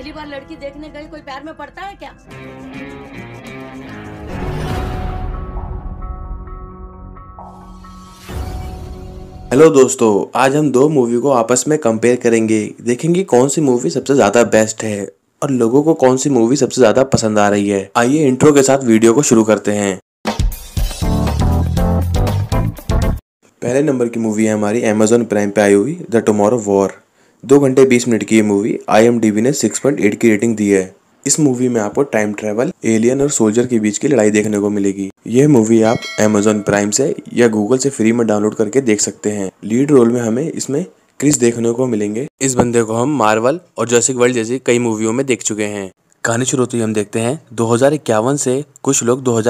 पहली बार लड़की देखने गए कोई प्यार में पड़ता है क्या हेलो दोस्तों आज हम दो मूवी को आपस में कंपेयर करेंगे देखेंगे कौन सी मूवी सबसे ज्यादा बेस्ट है और लोगों को कौन सी मूवी सबसे ज्यादा पसंद आ रही है आइए इंट्रो के साथ वीडियो को शुरू करते हैं पहले नंबर की मूवी है हमारी अमेजोन प्राइम पे आई हुई द टुमारो वॉर दो घंटे बीस मिनट की ये मूवी आई ने सिक्स की रेटिंग दी है इस मूवी में आपको टाइम ट्रेवल एलियन और सोल्जर के बीच की लड़ाई देखने को मिलेगी यह मूवी आप एमेजोन प्राइम से या गूगल से फ्री में डाउनलोड करके देख सकते हैं लीड रोल में हमें इसमें क्रिस देखने को मिलेंगे इस बंदे को हम मार्वल और जैसिक वर्ल्ड जैसी कई मूवियों में देख चुके हैं कहानी शुरू होती हम देखते हैं दो से कुछ लोग दो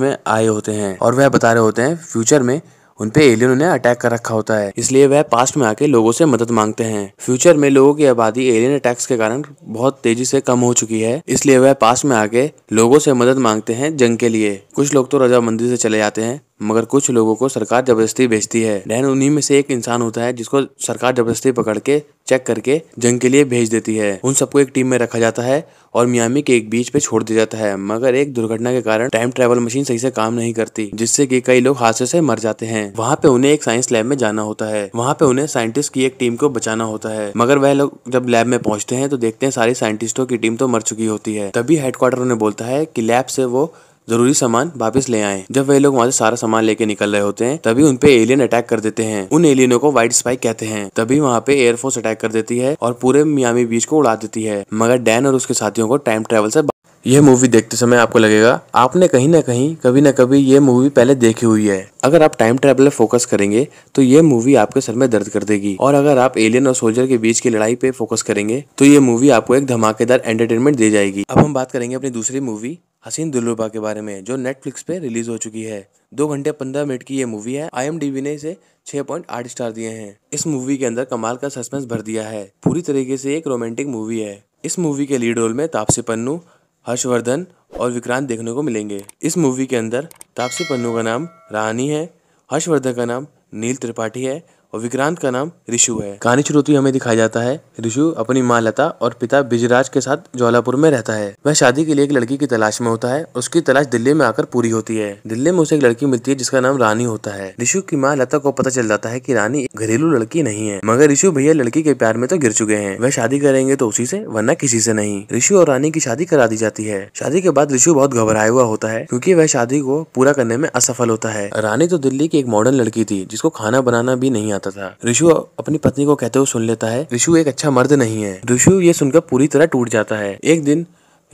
में आए होते हैं और वह बता रहे होते हैं फ्यूचर में उनपे एलियनों ने अटैक कर रखा होता है इसलिए वह पास्ट में आके लोगों से मदद मांगते हैं फ्यूचर में लोगों की आबादी एलियन अटैक्स के कारण बहुत तेजी से कम हो चुकी है इसलिए वह पास्ट में आके लोगों से मदद मांगते हैं जंग के लिए कुछ लोग तो मंदिर से चले जाते हैं मगर कुछ लोगों को सरकार जबरदस्ती भेजती है डैन उन्हीं में से एक इंसान होता है जिसको सरकार जबरदस्ती पकड़ के चेक करके जंग के लिए भेज देती है उन सबको एक टीम में रखा जाता है और मियामी के एक बीच पे छोड़ दिया जाता है मगर एक दुर्घटना के कारण टाइम ट्रेवल मशीन सही से काम नहीं करती जिससे कि कई लोग हादसे से मर जाते हैं वहाँ पे उन्हें एक साइंस लैब में जाना होता है वहाँ पे उन्हें साइंटिस्ट की एक टीम को बचाना होता है मगर वह लोग जब लैब में पहुंचते हैं तो देखते हैं सारी साइंटिस्टों की टीम तो मर चुकी होती है तभी हेडक्वार्टर उन्हें बोलता है की लैब से वो जरूरी सामान वापस ले आए जब वे लोग वहाँ से सारा सामान लेके निकल रहे होते हैं तभी उनपे एलियन अटैक कर देते हैं उन एलियनों को व्हाइट स्पाइक कहते हैं तभी वहाँ पे एयरफोर्स अटैक कर देती है और पूरे मियामी बीच को उड़ा देती है मगर डैन और उसके साथियों को टाइम ट्रेवल से यह मूवी देखते समय आपको लगेगा आपने कहीं ना कहीं कभी ना कभी ये मूवी पहले देखी हुई है अगर आप टाइम ट्रैवल फोकस करेंगे तो ये मूवी आपके सर में दर्द कर देगी और अगर आप एलियन और सोल्जर के बीच की लड़ाई पे फोकस करेंगे तो ये मूवी आपको एक धमाकेदार एंटरटेनमेंट दे जाएगी अब हम बात करेंगे अपनी दूसरी मूवी हसीन दिलरुबा के बारे में जो नेटफ्लिक्स पे रिलीज हो चुकी है दो घंटे पंद्रह मिनट की ये मूवी है आई ने इसे छह पॉइंट आठ स्टार दिए हैं इस मूवी के अंदर कमाल का सस्पेंस भर दिया है पूरी तरीके से एक रोमांटिक मूवी है इस मूवी के लीड रोल में तापसी पन्नू हर्षवर्धन और विक्रांत देखने को मिलेंगे इस मूवी के अंदर तापसी पन्नू का नाम रानी है हर्षवर्धन का नाम नील त्रिपाठी है और विक्रांत का नाम ऋषु है कहानी शुरू होती हमें दिखाया जाता है ऋषु अपनी माँ लता और पिता बिजराज के साथ जौलापुर में रहता है वह शादी के लिए एक लड़की की तलाश में होता है उसकी तलाश दिल्ली में आकर पूरी होती है दिल्ली में उसे एक लड़की मिलती है जिसका नाम रानी होता है ऋषु की माँ लता को पता चल जाता है की रानी घरेलू लड़की नहीं है मगर ऋषु भैया लड़की के प्यार में तो गिर चुके हैं वह शादी करेंगे तो उसी से वरना किसी से नहीं ऋषु और रानी की शादी करा दी जाती है शादी के बाद ऋषु बहुत घबराया हुआ होता है क्यूँकी वह शादी को पूरा करने में असफल होता है रानी तो दिल्ली की एक मॉडर्न लड़की थी जिसको खाना बनाना भी नहीं जाता था ऋषु अपनी पत्नी को कहते हुए सुन लेता है ऋषु एक अच्छा मर्द नहीं है ऋषु ये सुनकर पूरी तरह टूट जाता है एक दिन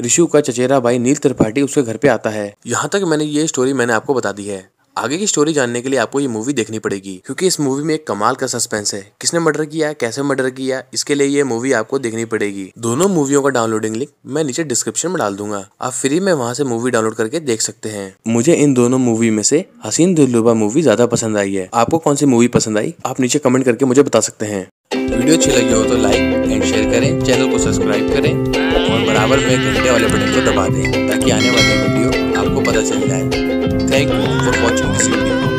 ऋषु का चचेरा भाई नील त्रिपाठी उसके घर पे आता है यहाँ तक मैंने ये स्टोरी मैंने आपको बता दी है आगे की स्टोरी जानने के लिए आपको ये मूवी देखनी पड़ेगी क्योंकि इस मूवी में एक कमाल का सस्पेंस है किसने मर्डर किया कैसे मर्डर किया इसके लिए ये मूवी आपको देखनी पड़ेगी दोनों मूवियों का डाउनलोडिंग लिंक मैं नीचे डिस्क्रिप्शन में डाल दूंगा आप फ्री में वहाँ से मूवी डाउनलोड करके देख सकते हैं मुझे इन दोनों मूवी में से हसीन दिलुबा मूवी ज्यादा पसंद आई है आपको कौन सी मूवी पसंद आई आप नीचे कमेंट करके मुझे बता सकते हैं वीडियो अच्छी लगी हो तो लाइक एंड शेयर करें चैनल को सब्सक्राइब करें और बराबर में घंटे वाले बटन को दबा दें ताकि आने वाले वीडियो आपको पता चल जाए thank you for watching this video